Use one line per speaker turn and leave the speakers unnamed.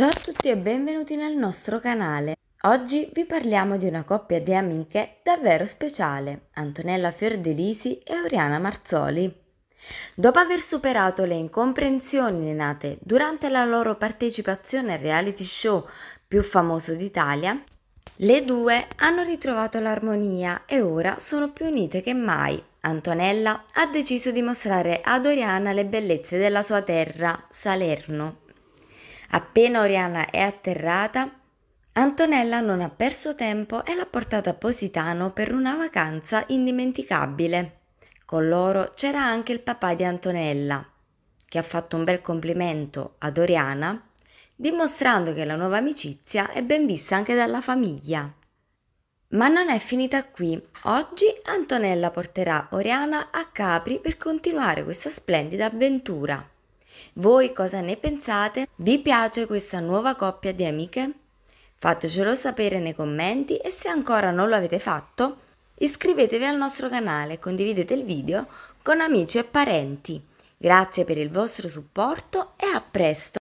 Ciao a tutti e benvenuti nel nostro canale. Oggi vi parliamo di una coppia di amiche davvero speciale, Antonella Fiordelisi e Oriana Marzoli. Dopo aver superato le incomprensioni nate durante la loro partecipazione al reality show più famoso d'Italia, le due hanno ritrovato l'armonia e ora sono più unite che mai. Antonella ha deciso di mostrare ad Oriana le bellezze della sua terra, Salerno, Appena Oriana è atterrata, Antonella non ha perso tempo e l'ha portata a Positano per una vacanza indimenticabile. Con loro c'era anche il papà di Antonella, che ha fatto un bel complimento ad Oriana, dimostrando che la nuova amicizia è ben vista anche dalla famiglia. Ma non è finita qui. Oggi Antonella porterà Oriana a Capri per continuare questa splendida avventura. Voi cosa ne pensate? Vi piace questa nuova coppia di amiche? Fatecelo sapere nei commenti e se ancora non lo avete fatto, iscrivetevi al nostro canale e condividete il video con amici e parenti. Grazie per il vostro supporto e a presto!